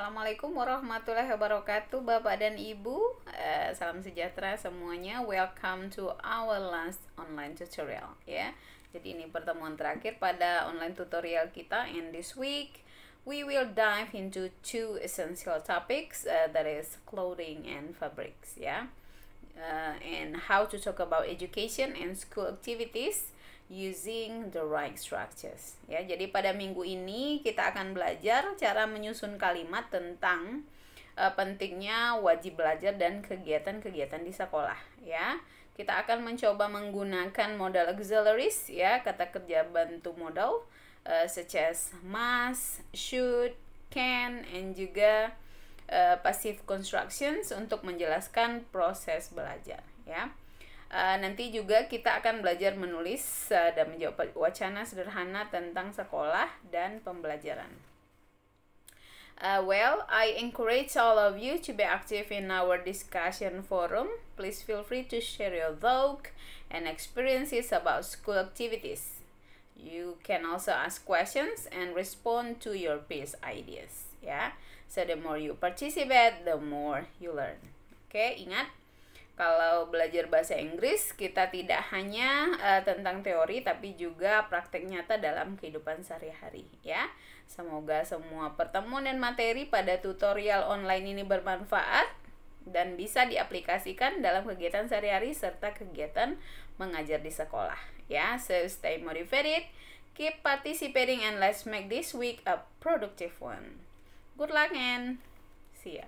Assalamualaikum warahmatullahi wabarakatuh Bapak dan Ibu uh, Salam sejahtera semuanya Welcome to our last online tutorial ya. Jadi ini pertemuan terakhir pada online tutorial kita And this week we will dive into two essential topics uh, That is clothing and fabrics ya uh, and how to talk about education and school activities using the right structures. Ya, jadi pada minggu ini kita akan belajar cara menyusun kalimat tentang uh, pentingnya wajib belajar dan kegiatan-kegiatan di sekolah, ya. Kita akan mencoba menggunakan modal auxiliaries ya, kata kerja bantu modal uh, such as must, should, can and juga Eh, passive constructions untuk menjelaskan proses belajar ya. Uh, nanti juga kita akan belajar menulis uh, dan menjawab wacana sederhana tentang sekolah dan pembelajaran. Uh, well, I encourage all of you to be active in our discussion forum. Please feel free to share your thoughts and experiences about school activities. You can also ask questions and respond to your peers' ideas. Ya, So the more you participate, the more you learn. Oke, okay, ingat kalau belajar bahasa Inggris kita tidak hanya uh, tentang teori tapi juga praktek nyata dalam kehidupan sehari-hari ya. Semoga semua pertemuan dan materi pada tutorial online ini bermanfaat dan bisa diaplikasikan dalam kegiatan sehari-hari serta kegiatan mengajar di sekolah ya. So stay motivated, keep participating and let's make this week a productive one. Good luck and see ya.